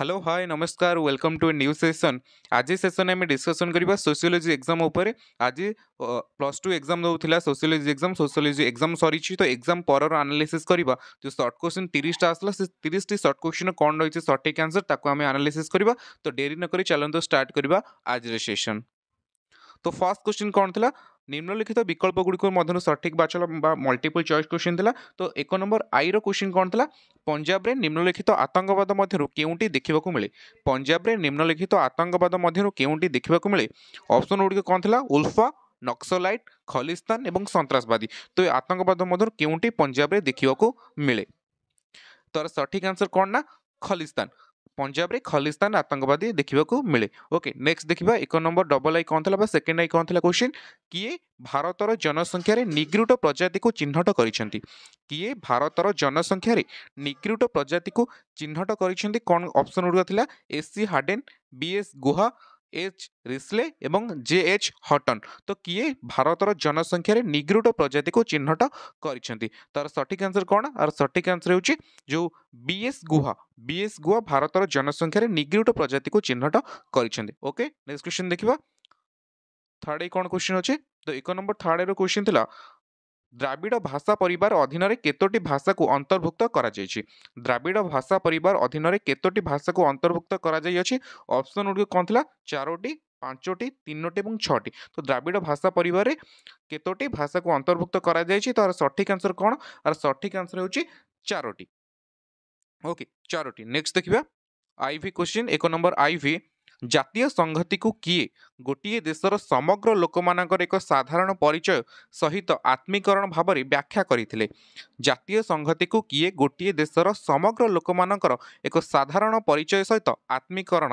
hello hi नमस्कार welcome to a new session आज session आम डिस्कसन करवा सोशियोलोजी एग्जाम उपर आज प्लस टू एग्जाम दूसरा सोशियोलोजी एग्जाम सोशियोलोजी एग्जाम सरी तो एग्जाम पर आनालीसीस करवा जो सर्ट क्वेश्चन तीसटा आसला से तीस टी सर्ट क्वेश्चन कौन रही है सटिक आंसर ताको आम आनालीसीस करवा तो डेरी नक चलते तो स्टार्ट करवा आज सेसन तो फास्ट क्वेश्चन कौन था নিম্নলিখিত বিকল্পগুড়িক মধ্যে সঠিক বাছল বা মল্টিপল চয়েস কোশ্চিন লা তো এক নম্বর আইর কোশ্চিନ୍ কণ লা পঞ্জাবরে নিম্নলিখিত আতঙ্কবাদ মধ্যে কেউটি দেখা মিলে পঞ্জাবরে নিম্নলিখিত আতঙ্কবাদ মধ্যে কেউটি দেখা মিলে অপশন গুড়িক কণ লা উলফা নক্সলাইট খলিস্তান এবং সন্ত্রাসবাদী তো এই আতঙ্কবাদ মধ্যে কেউটি পঞ্জাবরে দেখা মিলে তার সঠিক আনসর কণ না খলিস্তান পঞ্জাবরে খলিস্তান আতঙ্কবাদী দেখবাকে মিলে ওকে নেক্সট দেখবা এক নম্বর ডবল আই কম বা সেকেন্ড আই কম কোশ্চিন কিয়ে ଭାରତର ଜନସଂଖ୍ୟାରେ ନିଗ୍ରୁଟ ପ୍ରଜାତିକୁ ଚିହ୍ନଟ କରିଛନ୍ତି କିଏ ଭାରତର ଜନସଂଖ୍ୟାରେ ନିଗ୍ରୁଟ ପ୍ରଜାତିକୁ ଚିହ୍ନଟ କରିଛନ୍ତି କ'ଣ ଅପସନ୍ ଗୁଡ଼ିକ ଥିଲା ଏସ୍ ସି ହାର୍ଡେନ୍ B S Guha H Risley ଏବଂ ଜେ ଏଚ୍ ହଟନ୍ ତ କିଏ ଭାରତର ଜନସଂଖ୍ୟାରେ ନିଗ୍ରୁଟ ପ୍ରଜାତିକୁ ଚିହ୍ନଟ କରିଛନ୍ତି ତାର ସଠିକ୍ ଆନ୍ସର କ'ଣ ଆର ସଠିକ୍ ଆନ୍ସର ହେଉଛି ଯେଉଁ ବିଏସ୍ ଗୁହା ବିଏସ୍ ଗୁହା ଭାରତର ଜନସଂଖ୍ୟାରେ ନିଗ୍ରୁଟ ପ୍ରଜାତିକୁ ଚିହ୍ନଟ କରିଛନ୍ତି ଓକେ ନେକ୍ସଟ କ୍ୱେଶ୍ଚିନ୍ ଦେଖିବା ଥାର୍ଡ଼ ଏ କ'ଣ କ୍ୱେଶ୍ଚିନ୍ ଅଛି ତ ଏକ ନମ୍ବର ଥାର୍ଡ଼ ଏର କ୍ୱେଶ୍ଚିନ୍ ଥିଲା ଦ୍ରାବିଡ଼ ଭାଷା ପରିବାର ଅଧୀନରେ କେତୋଟି ଭାଷାକୁ ଅନ୍ତର୍ଭୁକ୍ତ କରାଯାଇଛି ଦ୍ରାବିଡ଼ ଭାଷା ପରିବାର ଅଧୀନରେ କେତୋଟି ଭାଷାକୁ ଅନ୍ତର୍ଭୁକ୍ତ କରାଯାଇଅଛି ଅପସନ୍ ଗୁଡ଼ିକ କ'ଣ ଥିଲା ଚାରୋଟି ପାଞ୍ଚଟି ତିନୋଟି ଏବଂ ଛଅଟି ତ ଦ୍ରାବିଡ଼ ଭାଷା ପରିବାରରେ କେତୋଟି ଭାଷାକୁ ଅନ୍ତର୍ଭୁକ୍ତ କରାଯାଇଛି ତାର ସଠିକ୍ ଆନ୍ସର୍ କ'ଣ ଆର ସଠିକ୍ ଆନ୍ସର୍ ହେଉଛି ଚାରୋଟି ଓକେ ଚାରୋଟି ନେକ୍ସଟ ଦେଖିବା ଆଇଭି କୋଶ୍ଚିନ୍ ଏକ ନମ୍ବର ଆଇଭି ଜାତୀୟ ସଂହତିକୁ କିଏ ଗୋଟିଏ ଦେଶର ସମଗ୍ର ଲୋକମାନଙ୍କର ଏକ ସାଧାରଣ ପରିଚୟ ସହିତ ଆତ୍ମୀକରଣ ଭାବରେ ବ୍ୟାଖ୍ୟା କରିଥିଲେ ଜାତୀୟ ସଂହତିକୁ କିଏ ଗୋଟିଏ ଦେଶର ସମଗ୍ର ଲୋକମାନଙ୍କର ଏକ ସାଧାରଣ ପରିଚୟ ସହିତ ଆତ୍ମୀକରଣ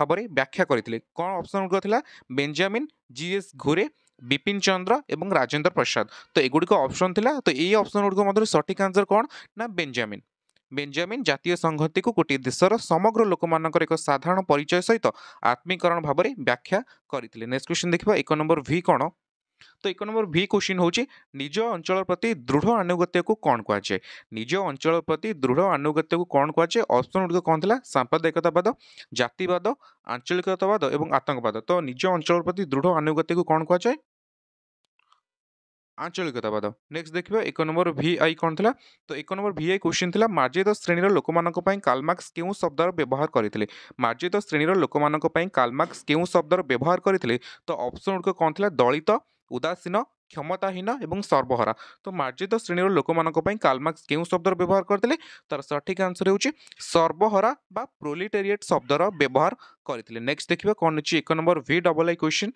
ଭାବରେ ବ୍ୟାଖ୍ୟା କରିଥିଲେ କ'ଣ ଅପସନ୍ଗୁଡ଼ିକ ଥିଲା ବେଞ୍ଜାମିନ୍ ଜିଏସ୍ ଘୁରେ ବିପିନ ଚନ୍ଦ୍ର ଏବଂ ରାଜେନ୍ଦ୍ର ପ୍ରସାଦ ତ ଏଗୁଡ଼ିକ ଅପସନ୍ ଥିଲା ତ ଏଇ ଅପସନ୍ ଗୁଡ଼ିକ ମଧ୍ୟରୁ ସଠିକ୍ ଆନ୍ସର୍ କ'ଣ ନା ବେଞ୍ଜାମିନ୍ ବେଞ୍ଜାମିନ୍ ଜାତୀୟ ସଂହତିକୁ ଗୋଟିଏ ଦେଶର ସମଗ୍ର ଲୋକମାନଙ୍କର ଏକ ସାଧାରଣ ପରିଚୟ ସହିତ ଆତ୍ମୀକରଣ ଭାବରେ ବ୍ୟାଖ୍ୟା କରିଥିଲେ ନେକ୍ସଟ କ୍ୱେଶ୍ଚିନ୍ ଦେଖିବା ଏକ ନମ୍ବର ଭି କ'ଣ ତ ଏକ ନମ୍ବର ଭି କୋଶ୍ଚିନ୍ ହେଉଛି ନିଜ ଅଞ୍ଚଳ ପ୍ରତି ଦୃଢ଼ ଆନୁଗତ୍ୟକୁ କ'ଣ କୁହାଯାଏ ନିଜ ଅଞ୍ଚଳ ପ୍ରତି ଦୃଢ଼ ଆନୁଗତ୍ୟକୁ କ'ଣ କୁହାଯାଏ ଅପସନ୍ ଗୁଡ଼ିକ କ'ଣ ଥିଲା ସାମ୍ପ୍ରଦାୟିକତାବାଦ ଜାତିବାଦ ଆଞ୍ଚଳିକତାବାଦ ଏବଂ ଆତଙ୍କବାଦ ତ ନିଜ ଅଞ୍ଚଳ ପ୍ରତି ଦୃଢ଼ ଆନୁଗତ୍ୟକୁ କ'ଣ କୁହାଯାଏ ଆଞ୍ଚଳିକତା ବାଦ ନେକ୍ସଟ ଦେଖିବା ଏକ ନମ୍ବର ଭି ଆଇ କ'ଣ ଥିଲା ତ ଏକ ନମ୍ବର ଭି ଆଇ କ୍ୱେଶ୍ଚିନ୍ ଥିଲା ମାର୍ଜିତ ଶ୍ରେଣୀର ଲୋକମାନଙ୍କ ପାଇଁ କାଲମାର୍କ୍ସ କେଉଁ ଶବ୍ଦର ବ୍ୟବହାର କରିଥିଲେ ମାର୍ଜିତ ଶ୍ରେଣୀର ଲୋକମାନଙ୍କ ପାଇଁ କାଲମାର୍କ୍ସ କେଉଁ ଶବ୍ଦର ବ୍ୟବହାର କରିଥିଲେ ତ ଅପସନ୍ ଗୁଡ଼ିକ କ'ଣ ଥିଲା ଦଳିତ ଉଦାସୀନ କ୍ଷମତାହୀନ ଏବଂ ସର୍ବହରା ତ ମାର୍ଜିତ ଶ୍ରେଣୀର ଲୋକମାନଙ୍କ ପାଇଁ କାଲମାର୍କ୍ସ କେଉଁ ଶବ୍ଦର ବ୍ୟବହାର କରିଥିଲେ ତାର ସଠିକ୍ ଆନ୍ସର ହେଉଛି ସର୍ବହରା ବା ପ୍ରୋଲିଟେରିଏଟ୍ ଶବ୍ଦର ବ୍ୟବହାର କରିଥିଲେ ନେକ୍ସଟ ଦେଖିବା କ'ଣ ଅଛି ଏକ number V double I question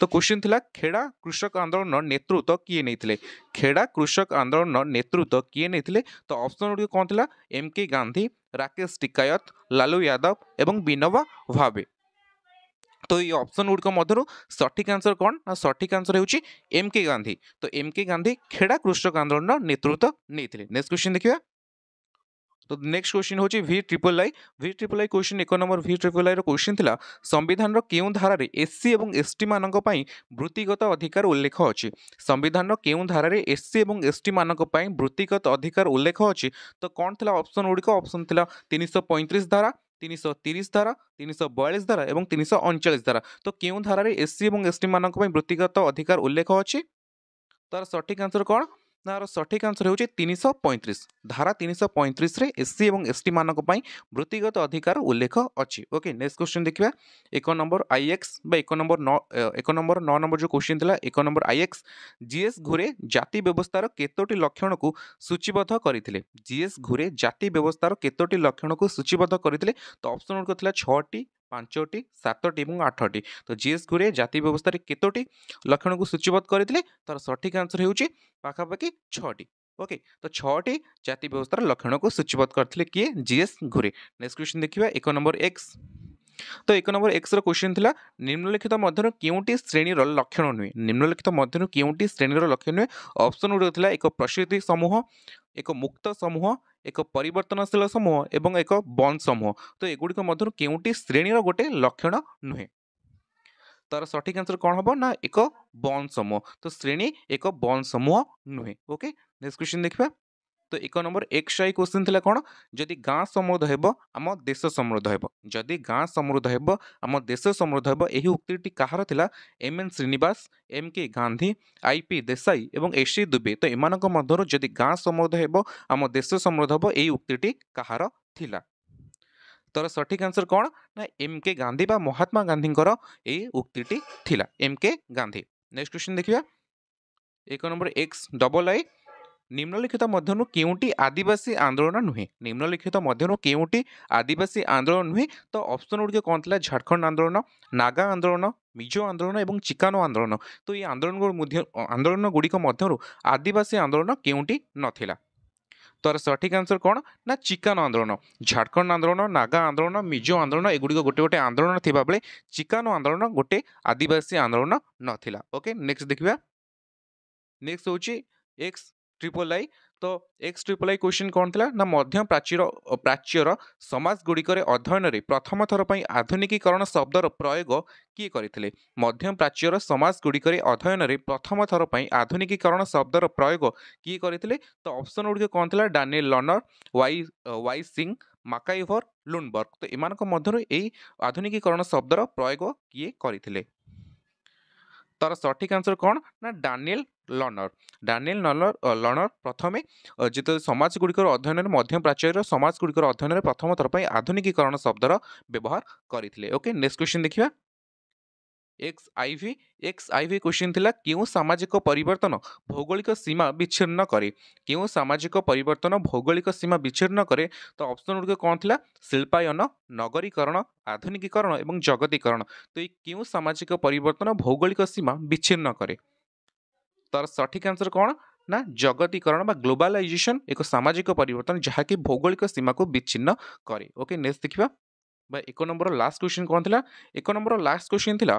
ତ କୋଶ୍ଚିନ୍ ଥିଲା ଖେଡ଼ା କୃଷକ ଆନ୍ଦୋଳନର ନେତୃତ୍ୱ କିଏ ନେଇଥିଲେ ଖେଡ଼ା କୃଷକ ଆନ୍ଦୋଳନର ନେତୃତ୍ୱ କିଏ ନେଇଥିଲେ ତ ଅପସନ୍ ଗୁଡ଼ିକ କ'ଣ ଥିଲା ଏମ୍ କେ ଗାନ୍ଧୀ ରାକେଶ ଟିକାୟତ ଲାଲୁ ୟାଦବ ଏବଂ ବିନୋବା ଭାବେ ତ ଏଇ ଅପସନ୍ ଗୁଡ଼ିକ ମଧ୍ୟରୁ ସଠିକ୍ ଆନ୍ସର କ'ଣ ନା ସଠିକ୍ ଆନ୍ସର ହେଉଛି ଏମ୍ କେ ଗାନ୍ଧୀ ତ ଏମ୍ କେ ଗାନ୍ଧୀ ଖେଡ଼ା କୃଷକ ଆନ୍ଦୋଳନର ନେତୃତ୍ୱ ନେଇଥିଲେ ନେକ୍ସଟ କୋଶ୍ଚିନ୍ ଦେଖିବା তো ନେକ୍ସଟ କ୍ୱେଶ୍ଚିନ୍ ହେଉଛି V triple I V triple I question ଏକ ନମ୍ବର ଭି ଟ୍ରିପଲ୍ ଆଇର କ୍ୱେଶ୍ଚିନ୍ ଥିଲା ସମ୍ବିଧାନର କେଉଁ ଧାରାରେ ଏସ୍ସି ଏବଂ ଏସ୍ଟିମାନଙ୍କ ପାଇଁ ବୃତ୍ତିଗତ ଅଧିକାର ଉଲ୍ଲେଖ ଅଛି ସମ୍ବିଧାନର କେଉଁ ଧାରାରେ ଏସ୍ସି ଏବଂ ଏସ୍ଟିମାନଙ୍କ ପାଇଁ ବୃତ୍ତିଗତ ଅଧିକାର ଉଲ୍ଲେଖ ଅଛି ତ କ'ଣ ଥିଲା ଅପସନ୍ ଗୁଡ଼ିକ ଅପସନ୍ ଥିଲା ତିନିଶହ ପଇଁତିରିଶ ଧାରା তিনশো তিরিশ ধারা তিনশো বয়াল্লিশ ধারা এবং তিনশো অনচাশ ধারা তো কেউ ধারার এসসি এবং এসটি মানুষ বৃত্তিগত অধিকার উল্লেখ অছি তার সঠিক আনসর কোণ প্রশ্নর সঠিক আনসর হচ্ছে তিনশো পঁয়ত্রিশ ধারা তিনশো পঁয়ত্রিশে এসসি এবং এসটি মানক বৃত্তিগত অধিকার উল্লেখ অছি ওকে নেক্সট কোশ্চিন দেখা এক নম্বর আইএক্স বা এক নম্বর ন এক নম্বর ন নম্বর যে কোশ্চিন লা এক নম্বর আইএক্স জিএস ঘুরে জাতি ব্যবস্থার কেতোটি লক্ষণকু সূচীবদ্ধ করে জিএস ঘুরে জাতি ব্যবস্থার কেতোটি লক্ষণকু সূচীবদ্ধ করে তো অপশন গুড়িক লা ছটি ପାଞ୍ଚଟି ସାତଟି ଏବଂ ଆଠଟି ତ ଜିଏସ୍ ଗୁଡ଼ିଏ ଜାତି ବ୍ୟବସ୍ଥାରେ କେତୋଟି ଲକ୍ଷଣକୁ ସୂଚୀବଦ୍ଧ କରିଥିଲେ ତାର ସଠିକ୍ ଆନ୍ସର ହେଉଛି ପାଖାପାଖି ଛଅଟି ଓକେ ତ ଛଅଟି ଜାତି ବ୍ୟବସ୍ଥାର ଲକ୍ଷଣକୁ ସୂଚୀବଦ୍ଧ କରିଥିଲେ କିଏ ଜିଏସ୍ ଘୁରେ ନେକ୍ସଟ କ୍ୱେଶ୍ଚନ୍ ଦେଖିବା ଏକ ନମ୍ବର ଏକ୍ସ ତ ଏକ ନମ୍ବର ଏକ୍ସର କ୍ୱେଶ୍ଚିନ୍ ଥିଲା ନିମ୍ନଲିଖିତ ମଧ୍ୟରୁ କେଉଁଟି ଶ୍ରେଣୀର ଲକ୍ଷଣ ନୁହେଁ ନିମ୍ନଲିଖିତ ମଧ୍ୟରୁ କେଉଁଟି ଶ୍ରେଣୀର ଲକ୍ଷ୍ୟ ନୁହେଁ ଅପସନ୍ ଗୁଡ଼ିକ ଥିଲା ଏକ ପ୍ରସିଦ୍ଧି ସମୂହ ଏକ ମୁକ୍ତ ସମୂହ ଏକ ପରିବର୍ତ୍ତନଶୀଳ ସମୂହ ଏବଂ ଏକ ବନ୍ଦ ସମୂହ ତ ଏଗୁଡ଼ିକ ମଧ୍ୟରୁ କେଉଁଟି ଶ୍ରେଣୀର ଗୋଟେ ଲକ୍ଷଣ ନୁହେଁ ତାର ସଠିକ୍ ଆନ୍ସର କ'ଣ ହେବ ନା ଏକ ବନ୍ଦ ସମୂହ ତ ଶ୍ରେଣୀ ଏକ ବନ୍ଦ ସମୂହ ନୁହେଁ ଓକେ ନେକ୍ସଟ କ୍ୱେଶ୍ଚିନ୍ ଦେଖିବା তো ଏକ ନମ୍ବର ଏକ୍ସୱାଇ କ୍ୱେଶ୍ଚିନ୍ ଥିଲା କ'ଣ ଯଦି ଗାଁ ସମୃଦ୍ଧ ହେବ ଆମ ଦେଶ ସମୃଦ୍ଧ ହେବ ଯଦି ଗାଁ ସମୃଦ୍ଧ ହେବ ଆମ ଦେଶ ସମୃଦ୍ଧ ହେବ ଏହି ଉକ୍ତିଟି କାହାର ଥିଲା M N Srinivas M K Gandhi I P Desai ଏବଂ ଏସ୍ ସି ଦୁବେ ତ ଏମାନଙ୍କ ମଧ୍ୟରୁ ଯଦି ଗାଁ ସମୃଦ୍ଧ ହେବ ଆମ ଦେଶ ସମୃଦ୍ଧ ହେବ ଏହି ଉକ୍ତିଟି କାହାର ଥିଲା ତର ସଠିକ୍ ଆନ୍ସର କ'ଣ ନା ଏମ୍ କେ ଗାନ୍ଧୀ ବା ମହାତ୍ମା ଗାନ୍ଧୀଙ୍କର ଏହି ଉକ୍ତିଟି ଥିଲା M K Gandhi next question ଦେଖିବା ଏକ ନମ୍ବର ଏକ୍ସ ଡବଲ୍ ଆଇ নিম্নলিখিত মধ্যে কেউটি আদিবাসী আন্দোলন নুহে নিম্নলিখিত মধ্যে কেউটি আদিবাসী আন্দোলন নুহে তো অপশন গুড়ি কম লা ঝাড়খণ্ড আন্দোলন নাগা আন্দোলন মিজো আন্দোলন এবং চিকানো আন্দোলন তো এই আন্দোলন আন্দোলন গুড়ি মধ্যে আদিবাসী আন্দোলন কেউটি নথিলা তার সঠিক আনসর কোণ না চিকানো আন্দোলন ঝাড়খণ্ড আন্দোলন নাগা আন্দোলন মিজো আন্দোলন এগুড়ি গোটে গোটে আন্দোলন থাকবে চিকানো আন্দোলন গোটে আদিবাসী আন্দোলন নথিলা ওকে নেক্সট দেখবা নেক্সট হচ্ছে এক্স ଟ୍ରିପଲ୍ ଆଇ ତ ଏକ୍ସ ଟ୍ରିପଲ୍ ଆଇ କ୍ୱେଶ୍ଚିନ୍ କ'ଣ ଥିଲା ନା ମଧ୍ୟ ପ୍ରାଚ୍ୟର ପ୍ରାଚ୍ୟର ସମାଜ ଗୁଡ଼ିକରେ ଅଧ୍ୟୟନରେ ପ୍ରଥମ ଥର ପାଇଁ ଆଧୁନିକୀକରଣ ଶବ୍ଦର ପ୍ରୟୋଗ କିଏ କରିଥିଲେ ମଧ୍ୟ ପ୍ରାଚ୍ୟର ସମାଜ ଗୁଡ଼ିକରେ ଅଧ୍ୟୟନରେ ପ୍ରଥମ ଥର ପାଇଁ ଆଧୁନିକୀକରଣ ଶବ୍ଦର ପ୍ରୟୋଗ କିଏ କରିଥିଲେ ତ ଅପସନ୍ ଗୁଡ଼ିକ କ'ଣ ଥିଲା Daniel Lerner Y Y Singh MacIver Lundberg ତ ଏମାନଙ୍କ ମଧ୍ୟରୁ ଏହି ଆଧୁନିକୀକରଣ ଶବ୍ଦର ପ୍ରୟୋଗ କିଏ କରିଥିଲେ ତାର ସଠିକ୍ ଆନ୍ସର କ'ଣ ନା Daniel Lerner Daniel Lerner Lerner ପ୍ରଥମେ ଯେତେବେଳେ ସମାଜ ଗୁଡ଼ିକର ଅଧ୍ୟୟନରେ ମଧ୍ୟ ପ୍ରାଚ୍ୟର ସମାଜ ଗୁଡ଼ିକର ଅଧ୍ୟୟନରେ ପ୍ରଥମ ଥର ପାଇଁ ଆଧୁନିକୀକରଣ ଶବ୍ଦର ବ୍ୟବହାର କରିଥିଲେ ଓକେ ନେକ୍ସଟ କ୍ୱେଶ୍ଚିନ୍ ଦେଖିବା X IV X IV question ଥିଲା କେଉଁ ସାମାଜିକ ପରିବର୍ତ୍ତନ ଭୌଗୋଳିକ ସୀମା ବିଚ୍ଛିନ୍ନ କରେ କେଉଁ ସାମାଜିକ ପରିବର୍ତ୍ତନ ଭୌଗୋଳିକ ସୀମା ବିଚ୍ଛିନ୍ନ କରେ ତ ଅପସନ୍ ଗୁଡ଼ିକ କ'ଣ ଥିଲା ଶିଳ୍ପାୟନ ନଗରୀକରଣ ଆଧୁନିକୀକରଣ ଏବଂ ଜଗତୀକରଣ ତ ଏଇ କେଉଁ ସାମାଜିକ ପରିବର୍ତ୍ତନ ଭୌଗୋଳିକ ସୀମା ବିଚ୍ଛିନ୍ନ କରେ তার সঠিক আনসর କ'ଣ ନା ଜଗତୀକରଣ ବା ଗ୍ଲୋବାଲାଇଜେସନ୍ ଏକ ସାମାଜିକ ପରିବର୍ତ୍ତନ ଯାହାକି ଭୌଗୋଳିକ ସୀମାକୁ ବିଚ୍ଛିନ୍ନ କରେ ଓକେ ନେକ୍ସଟ ଦେଖିବା ବା ଏକ ନମ୍ବର ଲାଷ୍ଟ କ୍ୱେଶ୍ଚିନ୍ କ'ଣ ଥିଲା ଏକ ନମ୍ବର ଲାଷ୍ଟ କ୍ୱେଶ୍ଚିନ୍ ଥିଲା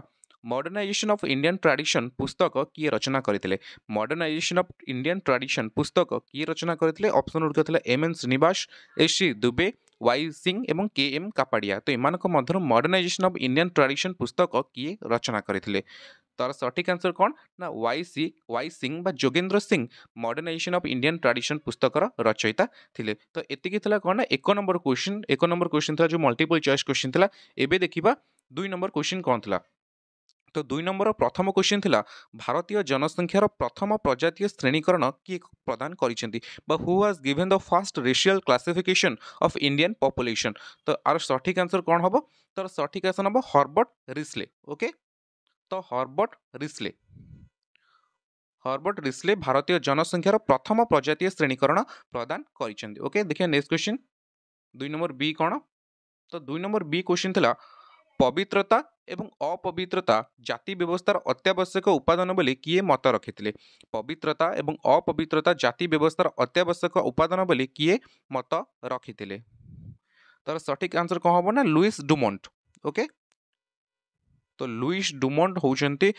ମଡର୍ଣ୍ଣାଇଜେସନ୍ ଅଫ୍ ଇଣ୍ଡିଆନ୍ ଟ୍ରାଡିସନ୍ ପୁସ୍ତକ କିଏ ରଚନା କରିଥିଲେ ମଡର୍ଣ୍ଣାଇଜେସନ୍ ଅଫ୍ ଇଣ୍ଡିଆନ୍ ଟ୍ରାଡିସନ୍ ପୁସ୍ତକ କିଏ ରଚନା କରିଥିଲେ ଅପସନ୍ ଗୁଡ଼ିକ ଥିଲା M N Srinivas S C Dube Y Singh এবং কে এম কাপাড়িয়া তো এমানক মধ্যে মডর্নাইজেসন অফ ইন্ডিয়ান ট্রাডিশন পুস্তক কি রচনা করে তার সঠিক আনসর କ'ଣ ନା ୱାଇ ସି ୱାଇ ସିଂ ବା Yogendra Singh modernisation of Indian tradition ପୁସ୍ତକର ରଚୟିତା ଥିଲେ ତ ଏତିକି ଥିଲା କ'ଣ ନା ଏକ ନମ୍ବର କ୍ୱେଶ୍ଚିନ୍ ଏକ ନମ୍ବର କ୍ୱେଶ୍ଚିନ୍ ଥିଲା ଯେଉଁ ମଲ୍ଟିପୁଲ୍ ଚଏସ୍ କ୍ୱେଶ୍ଚିନ୍ ଥିଲା ଏବେ ଦେଖିବା ଦୁଇ ନମ୍ବର କ୍ୱେଶ୍ଚିନ୍ କ'ଣ ଥିଲା ତ ଦୁଇ নম্বর প্রথম কোশ্চিন লা ভারতীয় জনসংখ্যার প্রথম প্রজাতীয় শ্রেণীকরণ কি প্রদান করেছেন বা who was given the first racial classification of Indian population তো আর সঠিক আনসর কোণ হব তার সঠিক আসন হব হরবর্ট রিসলে ওকে তো হরবর্ট রিসলে হরবর্ট রিসলে ভারতীয় জনসংখ্যার প্রথম প্রজাতীয় শ্রেণীকরণ প্রদান করেছেন ওকে দেখি নেক্সট কোশ্চিন দুই নম্বর বি কোণ তো দুই নম্বর বি কোশ্চিন লা পবিত্রতা এবং অপবিত্রতা জাতি ব্যবস্থার অত্যাবশ্যক উপাদান বলে কি মত রাখি পবিত্রতা এবং অপবিত্রতা জাতি ব্যবস্থার অত্যাবশ্যক উপাদান বলে কি মত রাখি তার সঠিক আনসর কম হব না লুইস ডুমন্ট ওকে ତ ଲୁଇସ୍ ଡୁମଣ୍ଡ ହେଉଛନ୍ତି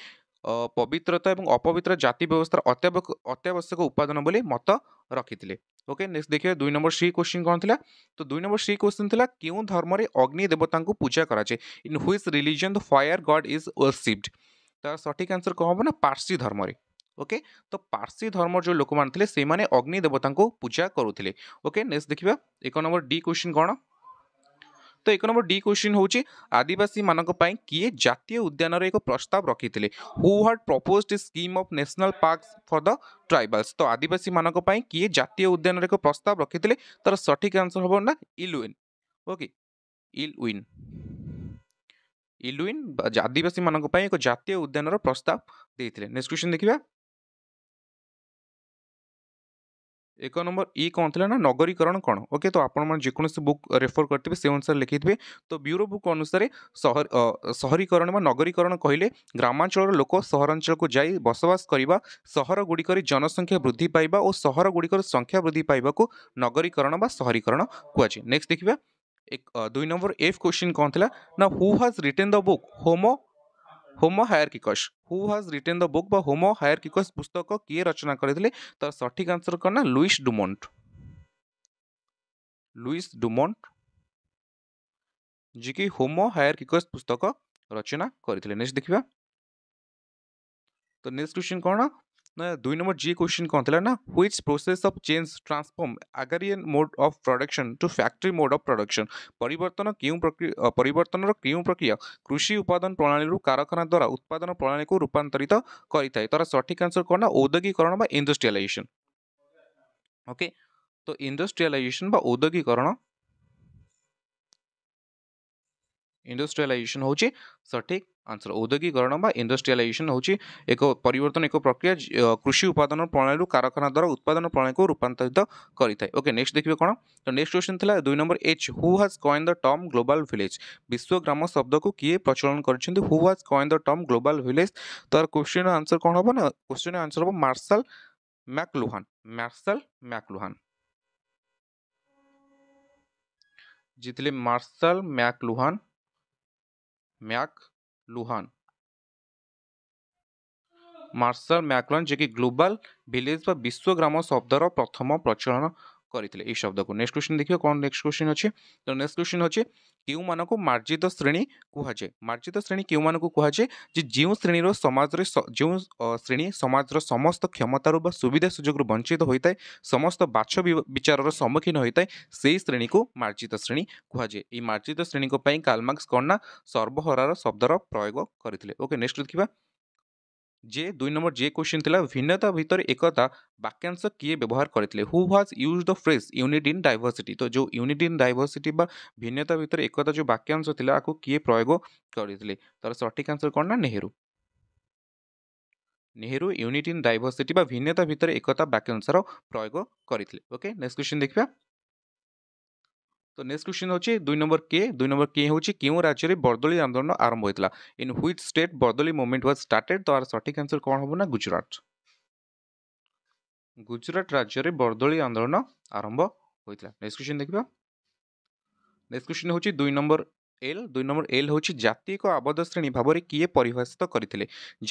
ପବିତ୍ରତା ଏବଂ ଅପବିତ୍ର ଜାତି ବ୍ୟବସ୍ଥାର ଅତ୍ୟାବକ ଅତ୍ୟାବଶ୍ୟକ ଉପାଦାନ ବୋଲି ମତ ରଖିଥିଲେ ଓକେ ନେକ୍ସଟ ଦେଖିବା ଦୁଇ ନମ୍ବର ସି କୋଶ୍ଚିନ୍ କ'ଣ ଥିଲା ତ ଦୁଇ ନମ୍ବର ସି କୋଶ୍ଚିନ୍ ଥିଲା କେଉଁ ଧର୍ମରେ ଅଗ୍ନି ଦେବତାଙ୍କୁ ପୂଜା କରାଯାଏ in which religion the fire god is worshipped ତାର ସଠିକ୍ ଆନ୍ସର୍ କ'ଣ ହେବ ନା ପାର୍ସି ଧର୍ମରେ ଓକେ ତ ପାର୍ସି ଧର୍ମର ଯେଉଁ ଲୋକମାନେ ଥିଲେ ସେମାନେ ଅଗ୍ନି ଦେବତାଙ୍କୁ ପୂଜା କରୁଥିଲେ ଓକେ ନେକ୍ସଟ ଦେଖିବା ଏକ ନମ୍ବର ଡି କୋଶ୍ଚିନ୍ କ'ଣ ତ ଏକ ନମ୍ବର ଡି କ୍ୱେଶ୍ଚିନ୍ ହେଉଛି ଆଦିବାସୀମାନଙ୍କ ପାଇଁ କିଏ ଜାତୀୟ ଉଦ୍ୟାନର ଏକ ପ୍ରସ୍ତାବ ରଖିଥିଲେ who had propose a scheme of national park for the tribals ତ ଆଦିବାସୀମାନଙ୍କ ପାଇଁ କିଏ ଜାତୀୟ ଉଦ୍ୟାନରେ ଏକ ପ୍ରସ୍ତାବ ରଖିଥିଲେ ତାର ସଠିକ୍ ଆନ୍ସର୍ ହେବ ନା ଇଲୱିନ୍ ଓକେ ଇଲୱିନ୍ ଇଲୱିନ୍ ଆଦିବାସୀମାନଙ୍କ ପାଇଁ ଏକ ଜାତୀୟ ଉଦ୍ୟାନର ପ୍ରସ୍ତାବ ଦେଇଥିଲେ ନେକ୍ସଟ କ୍ୱେଶ୍ଚିନ୍ ଦେଖିବା ଏକ ନମ୍ବର ଇ କ'ଣ ଥିଲା ନା ନଗରୀକରଣ କ'ଣ ଓକେ ତ ଆପଣମାନେ ଯେକୌଣସି ବୁକ୍ ରେଫର୍ କରିଥିବେ ସେ ଅନୁସାରେ ଲେଖିଥିବେ ତ ବ୍ୟୁରୋ ବୁକ୍ ଅନୁସାରେ ସହରୀକରଣ ବା ନଗରୀକରଣ କହିଲେ ଗ୍ରାମାଞ୍ଚଳର ଲୋକ ସହରାଞ୍ଚଳକୁ ଯାଇ ବସବାସ କରିବା ସହର ଗୁଡ଼ିକରେ ଜନସଂଖ୍ୟା ବୃଦ୍ଧି ପାଇବା ଓ ସହର ଗୁଡ଼ିକର ସଂଖ୍ୟା ବୃଦ୍ଧି ପାଇବାକୁ ନଗରୀକରଣ ବା ସହରୀକରଣ କୁହାଯାଏ ନେକ୍ସଟ ଦେଖିବା ଏକ ଦୁଇ ନମ୍ବର ଏଫ୍ କ୍ୱେଶ୍ଚିନ୍ କ'ଣ ଥିଲା ନା who has written the book homo homo hierarchicus who has written দ বুক বা হোমো হায়ারকিকস পুস্তক কিয়ে রচনা করেছিল তার সঠিক আনসর কଣ না লুইস ডুমন্ট লুইস ডুমন্ট যিকি হোমো হায়ারকিকস পুস্তক রচনা করেছিল নেক্সট দেখিবা তো নেক্সট কোশ্চিন কଣ दुई नंबर जी क्वेश्चन कौन थी ना ह्विच प्रोसेस अफ चेज transform agrarian mode of production to factory mode of production पर क्यों प्रक्रिया कृषि उत्पादन प्रणाली कारखाना द्वारा उत्पादन प्रणाली को रूपांतरित करता है सठिक आंसर कौन औद्योगिकरण बा ओके तो इंडस्ट्रियलाइजेशन बा औद्योगिकरण इंडस्ट्रियलाइजेशन हूँ सठिक ଆନ୍ସର ଔଦ୍ୟୋଗିକ ଗରଣ ବା ଇଣ୍ଡଷ୍ଟ୍ରିଆଲାଇଜେସନ୍ ହେଉଛି ଏକ ପରିବର୍ତ୍ତନ ଏକ ପ୍ରକ୍ରିୟା କୃଷି ଉତ୍ପାଦନ ପ୍ରଣାଳୀରୁ କାରଖାନା ଦ୍ୱାରା ଉତ୍ପାଦନ ପ୍ରଣାଳୀକୁ ରୂପାନ୍ତରିତ କରିଥାଏ ଓକେ ନେକ୍ସଟ ଦେଖିବେ କ'ଣ ତ ନେକ୍ସଟ କ୍ୱେଶ୍ଚନ୍ ଥିଲା ଦୁଇ number H who has coined the term global village ବିଶ୍ୱ ଗ୍ରାମ ଶବ୍ଦକୁ କିଏ ପ୍ରଚଳନ କରିଛନ୍ତି who has coined the term global village ତାର କ୍ୱେଶ୍ଚିନ୍ର ଆନ୍ସର କ'ଣ ହେବ ନା କ୍ୱେଶ୍ଚିନ୍ର ଆନ୍ସର ହେବ ମାର୍ଶାଲ ମ୍ୟାକ୍ଲୁହାନ୍ ମାର୍ଶାଲ ମ୍ୟାକ୍ଲୁହାନ୍ जीतले Marshall McLuhan McLuhan Marshall McLuhan যে গ্লোবাল ভিলেজ বা বিশ্ব গ্রাম শব্দর প্রথম প্রচলন କରିଥିଲେ ଏହି ଶବ୍ଦକୁ ନେକ୍ସଟ କ୍ୱେଶ୍ଚିନ୍ ଦେଖିବା କ'ଣ ନେକ୍ସଟ କ୍ୱେଶ୍ଚିନ୍ ଅଛି ତ ନେକ୍ସଟ କ୍ୱେଶ୍ଚିନ୍ ଅଛି କେଉଁମାନଙ୍କୁ ମାର୍ଜିତ ଶ୍ରେଣୀ କୁହାଯାଏ ମାର୍ଜିତ ଶ୍ରେଣୀ କେଉଁମାନଙ୍କୁ କୁହାଯାଏ ଯେ ଯେଉଁ ଶ୍ରେଣୀର ସମାଜରେ ଯେଉଁ ଶ୍ରେଣୀ ସମାଜର ସମସ୍ତ କ୍ଷମତାରୁ ବା ସୁବିଧା ସୁଯୋଗରୁ ବଞ୍ଚିତ ହୋଇଥାଏ ସମସ୍ତ ବାଛ ବିଚାରର ସମ୍ମୁଖୀନ ହୋଇଥାଏ ସେହି ଶ୍ରେଣୀକୁ ମାର୍ଜିତ ଶ୍ରେଣୀ କୁହାଯାଏ ଏହି ମାର୍ଜିତ ଶ୍ରେଣୀଙ୍କ ପାଇଁ କାଲମାର୍କ୍ସ କ'ଣ ନା ସର୍ବହରାର ଶବ୍ଦର ପ୍ରୟୋଗ କରିଥିଲେ ଓକେ ନେକ୍ସଟ ଦେଖିବା যে দুই নম্বর যে কোশ্চিন লা ভিন্নতা ভিতরে একতা বাক্যাংশ কিয়ে ব্যবহার করে who has used the phrase unity in diversity তো যে ইউনিট ইন ডাইভর্সিটি বা ভিন্নতা ভিতরে একতা যে বাক্যাংশ লা আকু কিয়ে প্রয়োগ করে তার সঠিক আনসর কোণ না Nehru Nehru unity in diversity বা ভিন্নতা ভিতরে একতা বাক্যাংশর প্রয়োগ করে ওকে নেক্সট কোশ্চিন দেখা তো নেক্সট কোশ্চিন হচ্ছে দুই নম্বর কে দুই নম্বর কে হচ্ছে কেউ রাজ্যের বরদলি আন্দোলন আরম্ভ হয়েছিল in which state Bardoli movement was started তো আর সঠিক আনসর কম হব না গুজরাট গুজরাট রাজ্যের ବରଦଳି আন্দোলন আরম্ভ হয়েছিল নেক্সট কোশ্চিন দেখব নেক্সট কোশ্চিন হচ্ছে দুই নম্বর এল দুই নম্বর এল হচ্ছে জাতি এক আবদ্ধ শ্রেণী ভাবে কি পরিভাষিত করে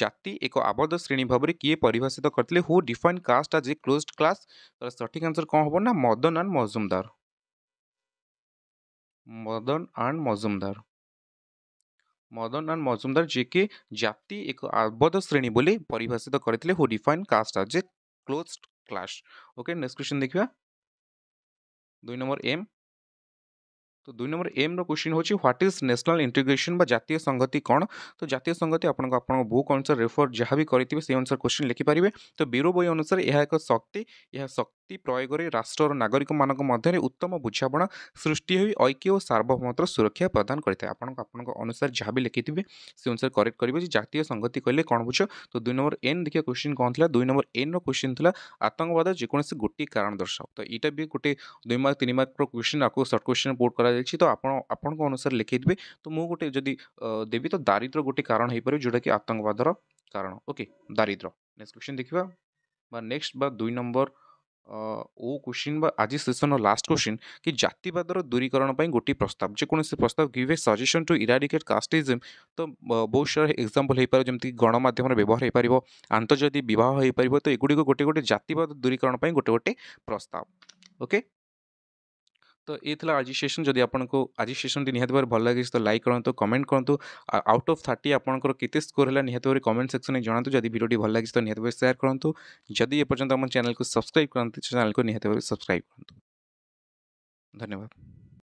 জাতি এক আবদ্ধ শ্রেণী ভাবে কি পরিভাষিত করে হু define caste as a closed class তার সঠিক আনসর কম হব না মদন আন্ড মজুমদার মদন আর মজুমদার মদন আর মজুমদার যে কে জাতি এক আবদ্ধ শ্রেণী বলে পরিভাষিত করে হু define caste as a closed class okay next question দেখা দুই নম্বর এম তো দুই নম্বর এম র কোশ্চিন হচ্ছে হোয়াট ইজ ন্যাশনাল ইন্টিগ্রেশন বা জাতীয় সংগতি কোণ তো জাতীয় সংগতি আপনার আপনার বুক অনুসার রেফর যাহা বি করে সেই অনুসারে কোশ্চিন লিখিপারে তো বিরো বই অনুসারে এক শক্তি শক্তি ଶକ୍ତି ପ୍ରୟୋଗରେ ରାଷ୍ଟ୍ରର ନାଗରିକମାନଙ୍କ ମଧ୍ୟରେ ଉତ୍ତମ ବୁଝାମଣା ସୃଷ୍ଟି ହୋଇ ଐକ୍ୟ ଓ ସାର୍ବଭୌମତ୍ୱ ସୁରକ୍ଷା ପ୍ରଦାନ କରିଥାଏ ଆପଣଙ୍କ ଆପଣଙ୍କ ଅନୁସାରେ ଯାହା ବି ଲେଖିଥିବେ ସେ ଅନୁସାରେ କରେକ୍ଟ କରିବେ ଯେ ଜାତୀୟ ସଂହତି କହିଲେ କ'ଣ ବୁଝ ତ ଦୁଇ ନମ୍ବର ଏନ୍ ଦେଖିବା କ୍ୱେଶ୍ଚିନ୍ କ'ଣ ଥିଲା ଦୁଇ ନମ୍ବର ଏନ୍ର କ୍ୱେଶ୍ଚିନ୍ ଥିଲା ଆତଙ୍କବାଦ ଯେକୌଣସି ଗୋଟିଏ କାରଣ ଦର୍ଶାଅ ତ ଏଇଟା ବି ଗୋଟେ ଦୁଇ ମାର୍କ ତିନି ମାର୍କର କ୍ୱେଶ୍ଚିନ୍ ଆକୁ ସର୍ଟ କ୍ୱେଶ୍ଚିନ୍ ପୋର୍ଟ କରାଯାଇଛି ତ ଆପଣ ଆପଣଙ୍କ ଅନୁସାରେ ଲେଖିଥିବେ ତ ମୁଁ ଗୋଟେ ଯଦି ଦେବି ତ ଦାରିଦ୍ର ଗୋଟେ କାରଣ ହୋଇପାରିବ ଯେଉଁଟାକି ଆତଙ୍କବାଦର କାରଣ ଓକେ ଦାରିଦ୍ର୍ୟ ନେକ୍ସଟ କ୍ୱେଶ୍ଚିନ୍ ଦେଖିବା ବା নেক্সট ବା ଦୁଇ নম্বর ଓ କୋଶ୍ଚିନ୍ ବା ଆଜି ସେସନ୍ର ଲାଷ୍ଟ କୋଶ୍ଚିନ୍ କି ଜାତିବାଦର ଦୂରୀକରଣ ପାଇଁ ଗୋଟିଏ ପ୍ରସ୍ତାବ ଯେକୌଣସି ପ୍ରସ୍ତାବ give a suggestion to eradicate casteism ତ ବହୁତ ସାରା ଏକ୍ଜାମ୍ପଲ୍ ହେଇପାରିବ ଯେମିତିକି ଗଣମାଧ୍ୟମର ବ୍ୟବହାର ହୋଇପାରିବ ଆନ୍ତର୍ଜାତିକ ବିବାହ ହୋଇପାରିବ ତ ଏଗୁଡ଼ିକ ଗୋଟେ ଗୋଟିଏ ଜାତିବାଦ ଦୂରୀକରଣ ପାଇଁ ଗୋଟେ ଗୋଟେ ପ୍ରସ୍ତାବ ଓକେ ତ ଏଇ ଥିଲା ଆଜି ସେସନ୍ ଯଦି ଆପଣଙ୍କୁ ଆଜି ସେସନ୍ଟି ନିହାତି ଭାବରେ ଭଲ ଲାଗିଛି ତ ଲାଇକ୍ କରନ୍ତୁ କମେଣ୍ଟ କରନ୍ତୁ ଆଉଟ୍ ଅଫ୍ ଥାର୍ଟି ଆପଣଙ୍କର କେତେ ସ୍କୋର ହେଲା ନିହାତି ଭାବରେ କମେଣ୍ଟ ସେକ୍ସନରେ ଜଣାନ୍ତୁ ଯଦି ଭିଡ଼ିଓଟି ଭଲ ଲାଗିଛି ତ ନିହାତି ଭାବରେ ସେୟାର କରନ୍ତୁ ଯଦି ଏପର୍ଯ୍ୟନ୍ତ ଆମ ଚ୍ୟାନେଲକୁ ସବସ୍କ୍ରାଇବ୍ କରନ୍ତି ଚ୍ୟାନେଲକୁ ନିହାତି ଭାବରେ ସବସ୍କ୍ରାଇବ୍ କରନ୍ତୁ ଧନ୍ୟବାଦ